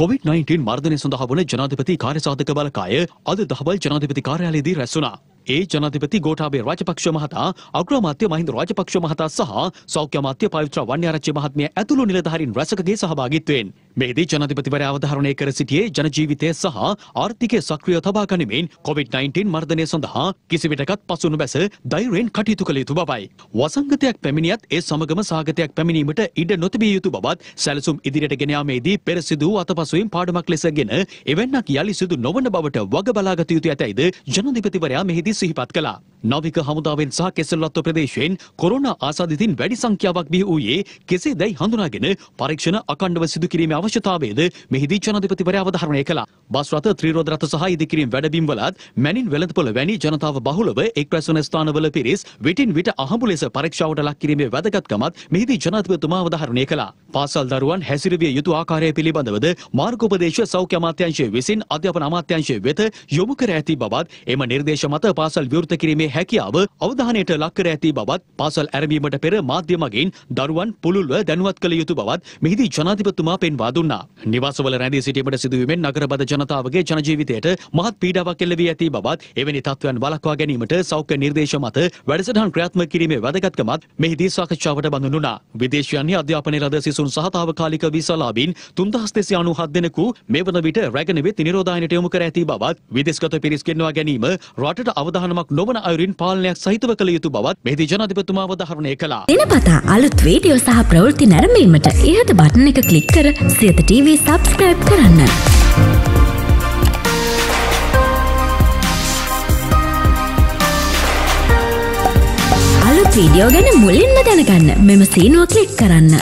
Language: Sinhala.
කොවිD-19 මර්ධනය සඳහා වන ජනාධිපති කාර්යසාධක බලකාය අද දහවල් ජනාධිපති කාර්යාලයේදී රැස් වුණා. ඒ ජනාධිපති ගෝඨාභය රාජපක්ෂ මහතා, අග්‍රාමාත්‍ය මහින්ද රාජපක්ෂ මහතා සහ සෞඛ්‍ය අමාත්‍ය පවිත්‍ර වන්‍යාරච්චි මහත්මිය ඇතුළු නිලධාරීන් රැසකගේ සහභාගීත්වයෙන් මේදී ජනතිපතිවර අවධාරණය කර සිටියේ ජනජීවිතය සහ ආර්ථිකය සක්‍රිය තබා ගනිමින් COVID-19 මර්ධනය සඳහා කිසිවිටකත් පසුණු බැස ධෛර්යෙන් කටයුතු කළ යුතු බවයි. වසංගතයක් පැමිණියත් ඒ සමගම සාගතයක් පැමිණීමට ඉඩ නොතිබිය යුතු බවත් සැලසුම් ඉදිරියට ගෙන යාමේදී පෙර සිදු වූ අතපසුවෙන් පාඩමක් ලෙසගෙන එවැන්නක් යළි සිදු නොවන බවට වග බලාගත යුතු ඇතැයිද ජනාධිපතිවරයා මෙහිදී සිහිපත් කළා. නවික හමුදාවෙන් සහ කෙසල්ලත්ව ප්‍රදේශයෙන් කොරෝනා ආසාදිතින් වැඩි සංඛ්‍යාවක් බිහි වූයේ කෙසේදැයි හඳුනාගෙන පරීක්ෂණ අඛණ්ඩව සිදු කිරීමේ අවශ්‍යතාවයද මෙහිදී ජනාධිපතිවරයා අවධාරණය කළා. බස් රථ, ත්‍රිරෝද රථ සහ ඉදිකිරීම් වැඩබිම් වලත් මැනින් වෙළඳපොළ වැනි ජනතාව බහුලව එක්රැස් වන ස්ථානවල පිරිස් විටින් විට අහඹු ලෙස පරීක්ෂාවට ලක් කිරීමේ වැදගත්කමත් මෙහිදී ජනාධිපතිතුමා අවධාරණය කළා. පාසල් දරුවන් හැසිරවිය යුතු ආකාරය පිළිබඳවද මාර්ගෝපදේශ සෞඛ්‍ය අමාත්‍යාංශය විසින් අධ්‍යාපන අමාත්‍යාංශය වෙත යොමු කර ඇති බවත් එම නිර්දේශ මත පාසල් විවෘත කිරීමේ හැකියාව අවධානයට ලක් කර ඇති බවත් පාසල් ඇරඹීමට පෙර මාධ්‍ය මගින් දරුවන් පුළුල්ව දැනුවත් කළ යුතු බවත් මෙහිදී ජනාධිපතිතුමා පෙන්වා දුන්නා. නිවාසවල රැඳී සිටීමට සිදුවීමෙන් නගරබද ජනතාවගේ ජනජීවිතයට මහත් පීඩාවක් එල්ල වී ඇති බවත් එවැනි තත්ත්වයන් වළක්වා ගැනීමට සෞඛ්‍ය නිර්දේශ මත වැඩසටහන් ක්‍රියාත්මක කිරීමේ වැදගත්කමත් මෙහිදී සාකච්ඡාවට බඳුනුණා. විදේශයන්හි අධ්‍යාපනය ලද සිසුන් සහ තාවකාලික විසලාබීන් 3297 දෙනෙකු මේ වන විට රැගෙන වෙත් නිරෝධායනයට යොමු කර ඇති බවත් විදේශගත පිරිස් ගෙන්වා ගැනීම රටට අවධානමක් නොවන අය අයුරින් පාලනයක් සහිතව කළ යුතු බවත් මෙහිදී ජනාධිපතිතුමා අවධාරණය කළා. දිනපතා අලුත් වීඩියෝ සහ ප්‍රවෘත්ති නැරඹීමට ඉහත බටන් එක ක්ලික් කර සියත TV subscribe කරන්න. අලුත් වීඩියෝ ගැන මුලින්ම දැනගන්න මෙම සීනුව ක්ලික් කරන්න.